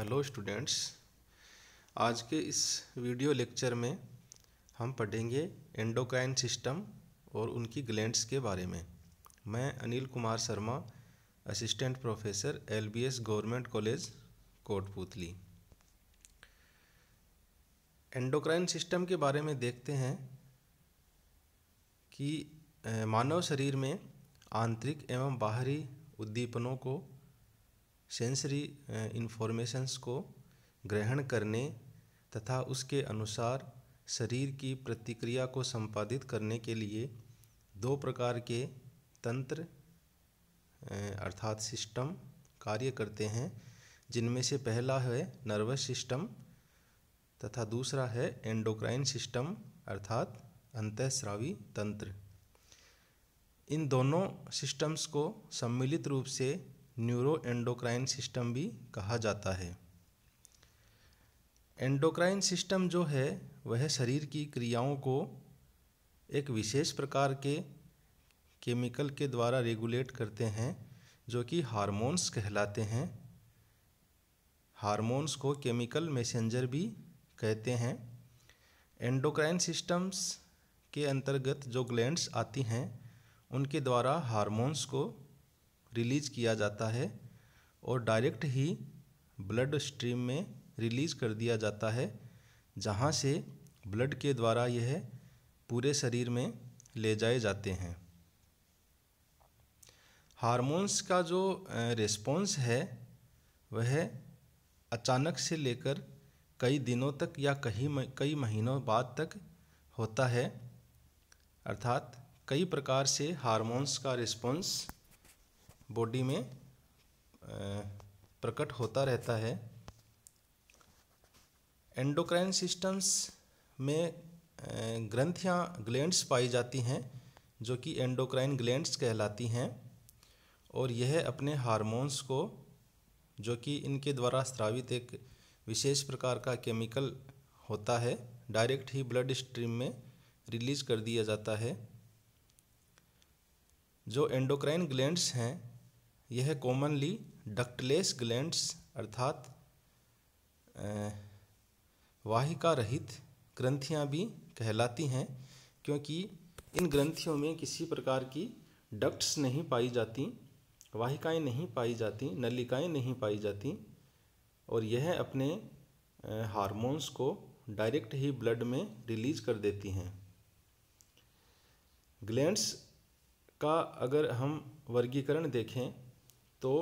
hello students आज के इस वीडियो लेक्चर में हम पढ़ेंगे एंडोक्राइन सिस्टम और उनकी ग्लैंड्स के बारे में मैं Anil Kumar Sharma assistant professor LBS government college Kotputli endocrine system के बारे में देखते हैं कि मानव शरीर में आंतरिक एवं बाहरी उद्दीपनों को सेंसरी इन्फॉर्मेशंस uh, को ग्रहण करने तथा उसके अनुसार शरीर की प्रतिक्रिया को संपादित करने के लिए दो प्रकार के तंत्र uh, अर्थात सिस्टम कार्य करते हैं जिनमें से पहला है नर्वस सिस्टम तथा दूसरा है एंडोक्राइन सिस्टम अर्थात अंतःस्रावी तंत्र इन दोनों सिस्टम्स को सम्मिलित रूप से न्यूरोएंडोक्राइन सिस्टम भी कहा जाता है एंडोक्राइन सिस्टम जो है वह शरीर की क्रियाओं को एक विशेष प्रकार के केमिकल के द्वारा रेगुलेट करते हैं जो कि हार्मोन्स कहलाते हैं हार्मोन्स को केमिकल मैसेंजर भी कहते हैं एंडोक्राइन सिस्टम्स के अंतर्गत जो ग्लैंड्स आती हैं उनके द्वारा हार्मोन्स को रिलीज किया जाता है और डायरेक्ट ही ब्लड स्ट्रीम में रिलीज कर दिया जाता है जहाँ से ब्लड के द्वारा यह पूरे शरीर में ले जाए जाते हैं हार्मोन्स का जो रिस्पॉन्स है वह अचानक से लेकर कई दिनों तक या कहीं कई महीनों बाद तक होता है अर्थात कई प्रकार से हार्मोन्स का रिस्पॉन्स बॉडी में प्रकट होता रहता है एंडोक्राइन सिस्टम्स में ग्रंथियाँ ग्लैंड्स पाई जाती हैं जो कि एंडोक्राइन ग्लैंड्स कहलाती हैं और यह अपने हार्मोन्स को जो कि इनके द्वारा स्रावित एक विशेष प्रकार का केमिकल होता है डायरेक्ट ही ब्लड स्ट्रीम में रिलीज कर दिया जाता है जो एंडोक्राइन ग्लैंड्स हैं यह कॉमनली डक्टलेस ग्लैंड्स अर्थात वाहिका रहित ग्रंथियां भी कहलाती हैं क्योंकि इन ग्रंथियों में किसी प्रकार की डक्ट्स नहीं पाई जाती वाहिकाएं नहीं पाई जाती नलिकाएं नहीं पाई जाती और यह अपने हार्मोन्स को डायरेक्ट ही ब्लड में रिलीज कर देती हैं ग्लैंड्स का अगर हम वर्गीकरण देखें तो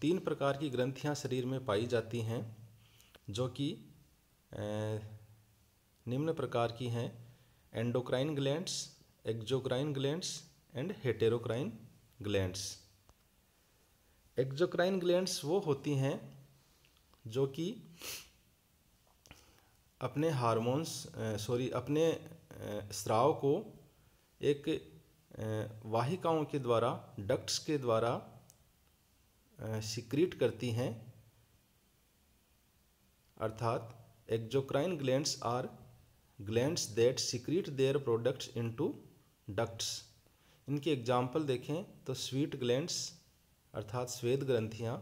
तीन प्रकार की ग्रंथियां शरीर में पाई जाती हैं जो कि निम्न प्रकार की हैं endocrine glands exocrine glands and heterocrine glands exocrine glands वो होती हैं जो कि अपने हार्मोन्स सॉरी अपने स्राव को एक वाहिकाओं के द्वारा डक्ट्स के द्वारा सिक्रीट करती हैं अर्थात exocrine glands are glands that secrete their products into ducts इनकी एग्जाम्पल देखें तो स्वीट ग्लैंड्स अर्थात स्वेद ग्रंथियाँ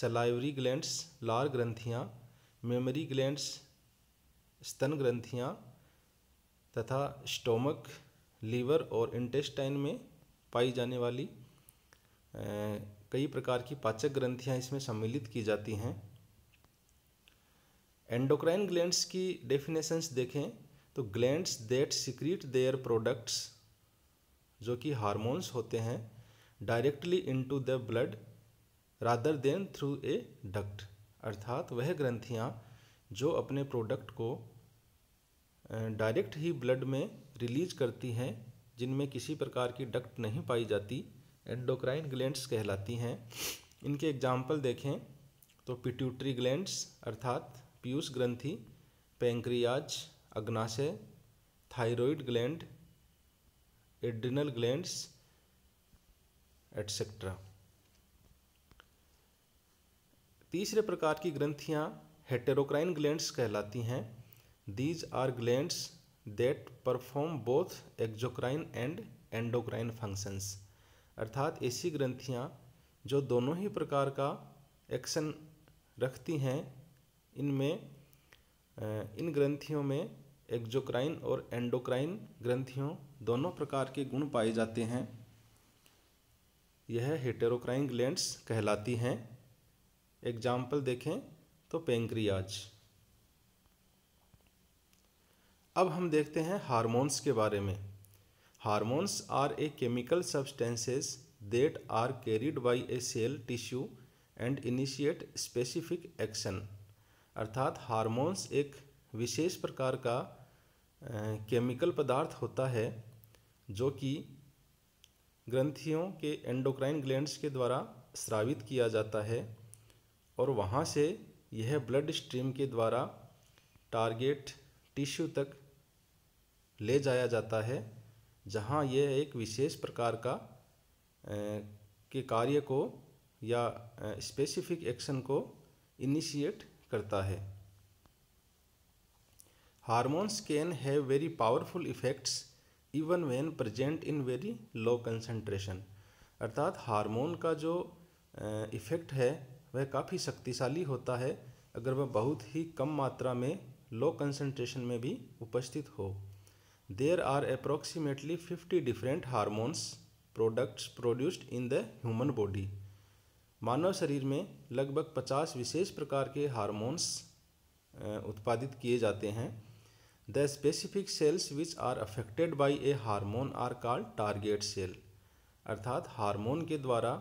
सलाइवरी ग्लैंड्स लार ग्रंथियाँ मेमोरी ग्लैंड्स स्तन ग्रंथियाँ तथा स्टोमक लीवर और इंटेस्टाइन में पाई जाने वाली कई प्रकार की पाचक ग्रंथियाँ इसमें सम्मिलित की जाती हैं एंडोक्राइन ग्लैंड्स की डेफिनेशंस देखें तो glands that secrete their products जो कि हार्मोन्स होते हैं directly into the blood rather than through a duct अर्थात वह ग्रंथियाँ जो अपने प्रोडक्ट को डायरेक्ट ही ब्लड में रिलीज करती हैं जिनमें किसी प्रकार की डक्ट नहीं पाई जाती एंडोक्राइन ग्लैंड्स कहलाती हैं इनके एग्जाम्पल देखें तो पिट्यूटरी ग्लैंड्स अर्थात पीयूष ग्रंथि पेंक्रियाज अग्नाशय thyroid gland adrenal glands etcetera तीसरे प्रकार की ग्रंथियां हेटेरोक्राइन ग्लैंड्स कहलाती हैं these are glands that perform both exocrine and endocrine functions अर्थात ऐसी ग्रंथियाँ जो दोनों ही प्रकार का एक्शन रखती हैं इनमें इन ग्रंथियों में एक्जोक्राइन और एंडोक्राइन ग्रंथियों दोनों प्रकार के गुण पाए जाते हैं यह हेटेरोक्राइन ग्लैंड्स कहलाती हैं एग्जाम्पल देखें तो पेंक्रियाज अब हम देखते हैं हारमोन्स के बारे में hormones are a chemical substances that are carried by a cell tissue and initiate specific action अर्थात हारमोन्स एक विशेष प्रकार का केमिकल पदार्थ होता है जो कि ग्रंथियों के एंडोक्राइन ग्लैंड्स के द्वारा स्रावित किया जाता है और वहाँ से यह ब्लड स्ट्रीम के द्वारा टारगेट टिश्यू तक ले जाया जाता है जहाँ यह एक विशेष प्रकार का के कार्य को या स्पेसिफिक एक्शन को इनिशिएट करता है hormones can have very powerful effects even when present in very low concentration अर्थात हार्मोन का जो इफ़ेक्ट है वह काफ़ी शक्तिशाली होता है अगर वह बहुत ही कम मात्रा में लो कंसंट्रेशन में भी उपस्थित हो there are approximately fifty different hormones products produced in the human body मानव शरीर में लगभग पचास विशेष प्रकार के हारमोन्स उत्पादित किए जाते हैं the specific cells which are affected by a hormone are called target cell अर्थात हारमोन के द्वारा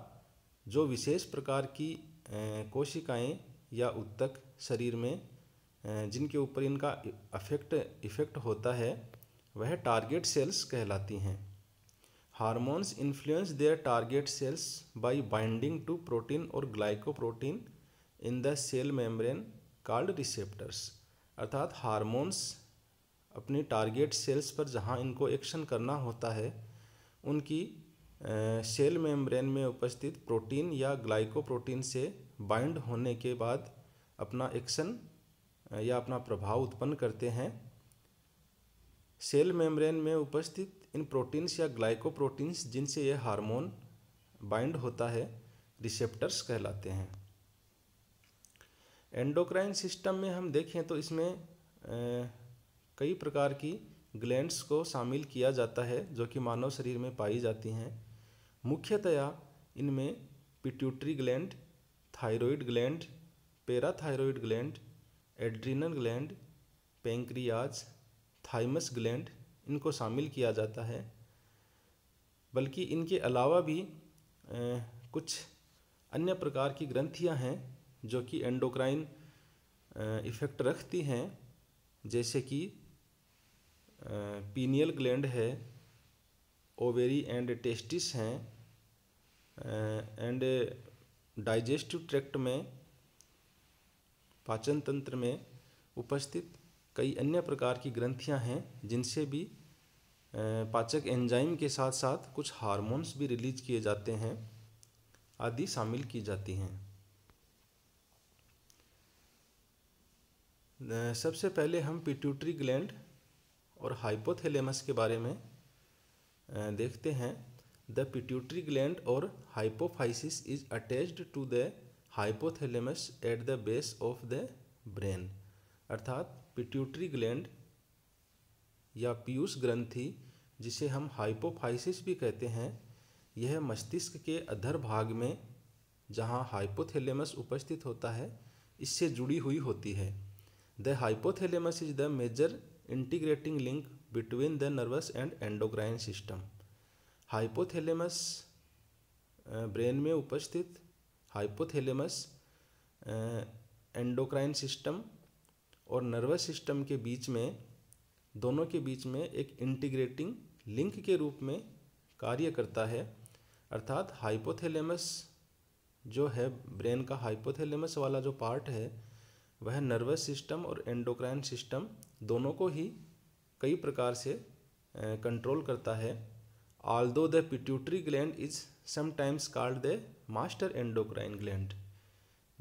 जो विशेष प्रकार की कोशिकाएं या उत्तक शरीर में जिनके ऊपर इनका अफेक्ट इफेक्ट होता है वह टारगेट सेल्स कहलाती हैं hormones influence their target cells by binding to protein और glycoprotein in the cell membrane called receptors अर्थात हार्मोन्स अपनी टारगेट सेल्स पर जहाँ इनको एक्शन करना होता है उनकी सेल मेम्ब्रेन में उपस्थित प्रोटीन या ग्लाइकोप्रोटीन से बाइंड होने के बाद अपना एक्शन या अपना प्रभाव उत्पन्न करते हैं सेल मेम्ब्रेन में उपस्थित इन प्रोटीन्स या ग्लाइकोप्रोटीन्स जिनसे यह हार्मोन बाइंड होता है रिसेप्टर्स कहलाते हैं एंडोक्राइन सिस्टम में हम देखें तो इसमें ए, कई प्रकार की ग्लैंड्स को शामिल किया जाता है जो कि मानव शरीर में पाई जाती हैं मुख्यतया इनमें pituitary gland thyroid gland parathyroid gland adrenal gland pancreas thymus gland इनको शामिल किया जाता है बल्कि इनके अलावा भी कुछ अन्य प्रकार की ग्रंथियां हैं जो कि एंडोक्राइन इफ़ेक्ट रखती हैं जैसे कि पीनियल ग्लैंड है ओवेरी एंड टेस्टिस हैं एंड डाइजेस्टिव ट्रैक्ट में पाचन तंत्र में उपस्थित कई अन्य प्रकार की ग्रंथियां हैं जिनसे भी पाचक एंजाइम के साथ साथ कुछ हार्मोन्स भी रिलीज किए जाते हैं आदि शामिल की जाती हैं सबसे पहले हम पिट्यूटरी ग्लैंड और हाइपोथैलेमस के बारे में देखते हैं the pituitary gland or hypophysis is attached to the hypothalamus at the base of the brain अर्थात पिट्यूटरी ग्लैंड या पीयूष ग्रंथि जिसे हम हाइपोफाइसिस भी कहते हैं यह मस्तिष्क के अधर भाग में जहां हाइपोथैलेमस उपस्थित होता है इससे जुड़ी हुई होती है the hypothalamus is the major integrating link between the nervous and endocrine system hypothalamus brain में उपस्थित हाइपोथैलेमस एंडोक्राइन सिस्टम और नर्वस सिस्टम के बीच में दोनों के बीच में एक इंटीग्रेटिंग लिंक के रूप में कार्य करता है अर्थात हाइपोथैलेमस जो है ब्रेन का हाइपोथैलेमस वाला जो पार्ट है वह नर्वस सिस्टम और एंडोक्राइन सिस्टम दोनों को ही कई प्रकार से कंट्रोल करता है although the pituitary gland is sometimes called the master endocrine gland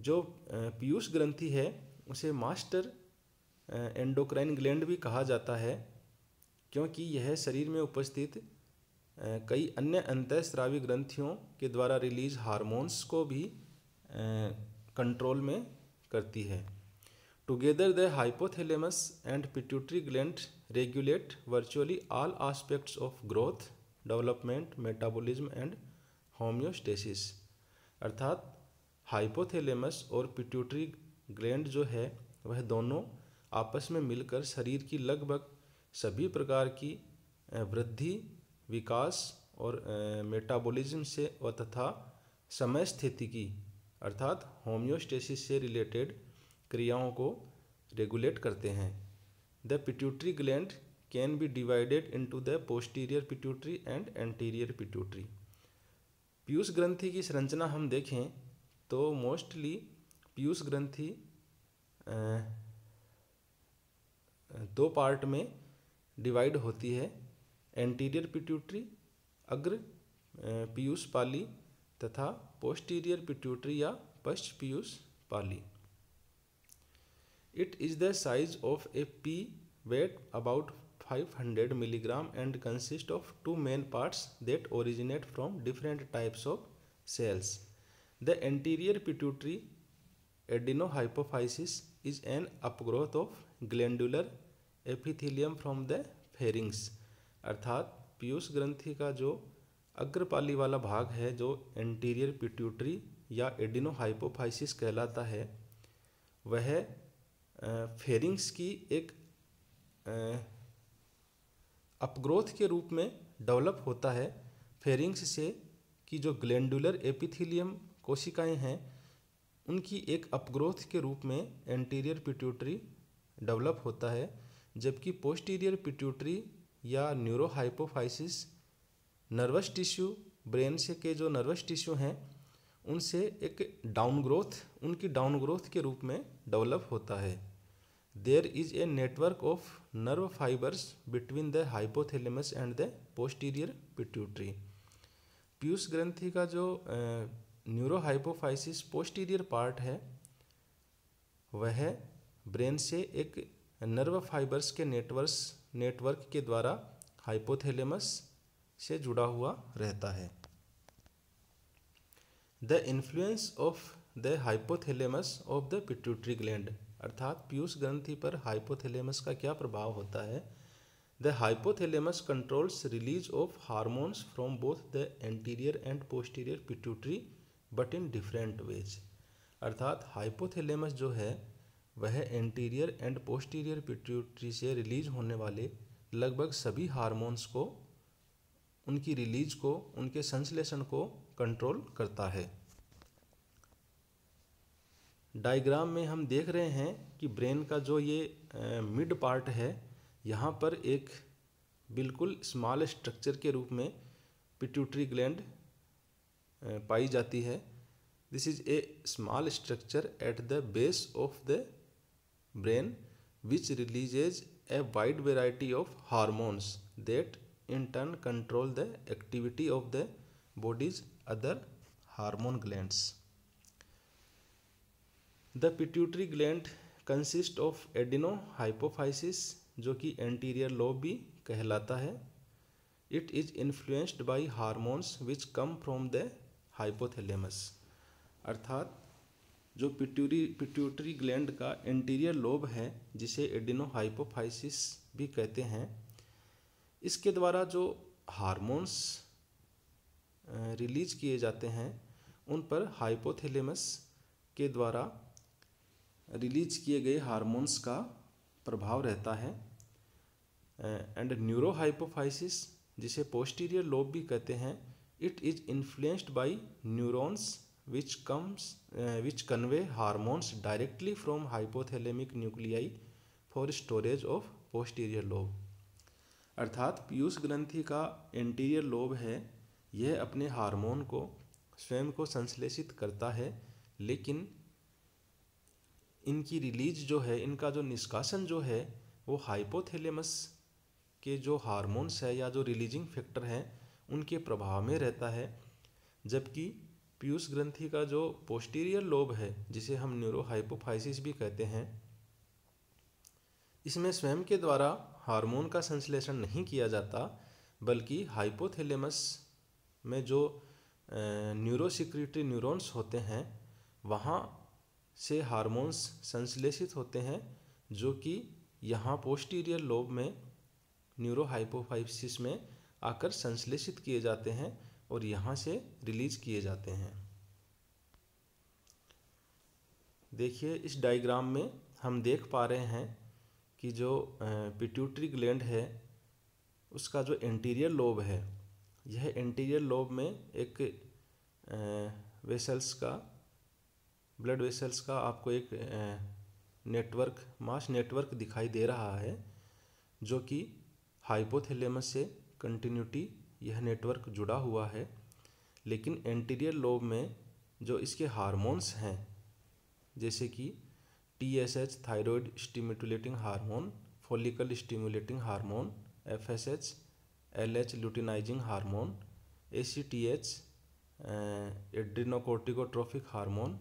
जो पीयूष ग्रंथि है उसे मास्टर एंडोक्राइन ग्लैंड भी कहा जाता है क्योंकि यह शरीर में उपस्थित कई अन्य अंतःस्रावी ग्रंथियों के द्वारा रिलीज हार्मोन्स को भी कंट्रोल में करती है together the hypothalamus and pituitary gland regulate virtually all aspects of growth development metabolism and homeostasis अर्थात हाइपोथेलेमस और पिट्यूटरी ग्लैंड जो है वह दोनों आपस में मिलकर शरीर की लगभग सभी प्रकार की वृद्धि विकास और मेटाबॉलिज्म से व तथा समय स्थिति की अर्थात होम्योस्टेसिस से रिलेटेड क्रियाओं को रेगुलेट करते हैं the pituitary gland can be divided into the posterior pituitary and anterior pituitary पीयूष ग्रंथि की संरचना हम देखें तो मोस्टली पीयूष ग्रंथि दो पार्ट में डिवाइड होती है एंटीरियर पिट्यूटरी अग्र पीयूष पाली तथा पोस्टीरियर पिट्यूटरी या पश्च पीयूष पाली it is the size of a pea weight about 500 milligram and consist of two main parts that originate from different types of cells the anterior pituitary adenohypophysis is an upgrowth of glandular epithelium from the pharynx अर्थात पीयूष ग्रंथि का जो अग्रपाली वाला भाग है जो anterior pituitary या एडिनोहाइपोफाइसिस कहलाता है वह फेरिंग्स की एक अपग्रोथ के रूप में डेवलप होता है फेरिंग्स से कि जो ग्लैंडुलर एपिथीलियम कोशिकाएं हैं उनकी एक अपग्रोथ के रूप में एंटीरियर पिट्यूटरी डेवलप होता है जबकि पोस्टीरियर पिट्यूटरी या न्यूरोहाइपोफाइसिस नर्वस टिश्यू ब्रेन से के जो नर्वस टिश्यू हैं उनसे एक डाउन ग्रोथ उनकी डाउन ग्रोथ के रूप में डेवलप होता है there is a network of nerve fibres between the hypothalamus and the posterior pituitary पीयूष ग्रंथि का जो न्यूरोहाइपोफाइसिस पोस्टीरियर पार्ट है वह ब्रेन से एक नर्व फाइबर्स के नेटवर्स नेटवर्क के द्वारा हाइपोथैलेमस से जुड़ा हुआ रहता है the influence of the hypothalamus of the pituitary gland अर्थात पीयूष ग्रंथि पर हाइपोथैलेमस का क्या प्रभाव होता है the hypothalamus controls release of hormones from both the anterior and posterior pituitary but in different ways अर्थात हाइपोथैलेमस जो है वह एंटीरियर एंड पोस्टीरियर पिट्यूटरी से रिलीज होने वाले लगभग सभी हार्मोन्स को उनकी रिलीज को उनके संश्लेषण को कंट्रोल करता है डायग्राम में हम देख रहे हैं कि ब्रेन का जो ये मिड पार्ट है यहाँ पर एक बिल्कुल स्मॉल स्ट्रक्चर के रूप में पिट्यूटरी ग्लैंड पाई जाती है this is a small structure at the base of the brain which releases a wide variety of hormones that in turn control the activity of the body's other hormone glands the pituitary gland consists of adenohypophysis जो कि anterior lobe भी कहलाता है it is influenced by hormones which come from the hypothalamus अर्थात जो pituitary pituitary gland का interior lobe है जिसे एडिनोहाइपोफाइसिस भी कहते हैं इसके द्वारा जो हार्मोन्स रिलीज किए जाते हैं उन पर हाइपोथेलेमस के द्वारा रिलीज किए गए हार्मोन्स का प्रभाव रहता है एंड न्यूरोहाइपोफाइसिस जिसे पोस्टीरियर लोब भी कहते हैं it is influenced by neurons which comes uh, which convey hormones directly from hypothalamic nuclei for storage of posterior lobe अर्थात पीयूष ग्रंथि का एंटीरियर लोब है यह अपने हार्मोन को स्वयं को संश्लेषित करता है लेकिन इनकी रिलीज जो है इनका जो निष्कासन जो है वो हाइपोथेलेमस के जो हार्मोन्स है या जो रिलीजिंग फैक्टर हैं उनके प्रभाव में रहता है जबकि पीयूष ग्रंथि का जो पोस्टीरियर लोब है जिसे हम न्यूरोहाइपोफाइसिस भी कहते हैं इसमें स्वयं के द्वारा हार्मोन का संश्लेषण नहीं किया जाता बल्कि हाइपोथेलेमस में जो न्यूरोसिक्रिटरी न्यूरॉन्स होते हैं वहाँ से हार्मोन्स संश्लेषित होते हैं जो कि यहाँ पोस्टीरियर लोब में न्यूरोहाइपोफाइसिस में आकर संश्लेषित किए जाते हैं और यहाँ से रिलीज किए जाते हैं देखिए इस डायग्राम में हम देख पा रहे हैं कि जो पिट्यूटरी ग्लैंड है उसका जो इंटीरियर लोब है यह इंटीरियर लोब में एक वेसल्स का ब्लड वेसल्स का आपको एक नेटवर्क मास नेटवर्क दिखाई दे रहा है जो कि हाइपोथैलेमस से कंटिन्यूटी यह नेटवर्क जुड़ा हुआ है लेकिन एंटीरियर लोब में जो इसके हार्मोन्स हैं जैसे कि T S H thyroid stimulating hormone follicle stimulating hormone F S H L H luteinizing hormone A C T H adrenocorticotrophic hormone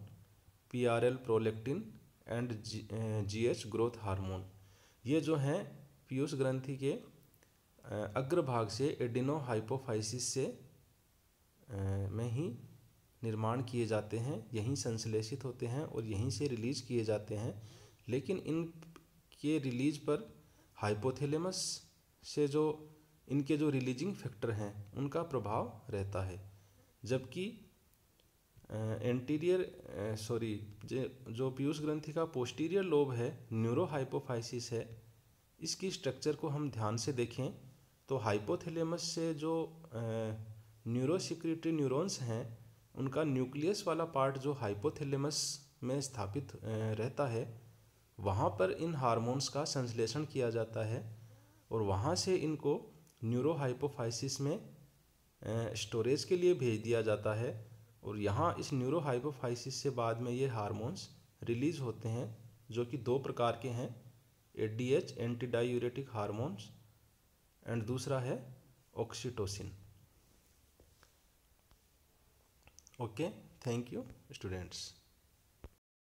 P R L prolactin and G H growth hormone ये जो हैं पीयूष ग्रंथि के अग्रभाग से adeno hypophysis से में ही निर्माण किए जाते हैं यहीं संश्लेषित होते हैं और यहीं से रिलीज किए जाते हैं लेकिन इन के रिलीज पर हाइपोथेलेमस से जो इनके जो रिलीजिंग फैक्टर हैं उनका प्रभाव रहता है जबकि एंटीरियर सॉरी जो पीयूष ग्रंथि का पोस्टीरियर लोब है न्यूरोहाइपोफाइसिस है इसकी स्ट्रक्चर को हम ध्यान से देखें तो हाइपोथैलेमस से जो न्यूरोसिक्रेटरी न्यूरॉन्स हैं उनका न्यूक्लियस वाला पार्ट जो हाइपोथैलेमस में स्थापित रहता है वहाँ पर इन हार्मोन्स का संश्लेषण किया जाता है और वहाँ से इनको न्यूरोहाइपोफाइसिस में स्टोरेज के लिए भेज दिया जाता है और यहाँ इस न्यूरोहाइपोफाइसिस से बाद में ये हार्मोन्स रिलीज होते हैं जो कि दो प्रकार के हैं A D H anti hormones and दूसरा है oxytocin okay thank you students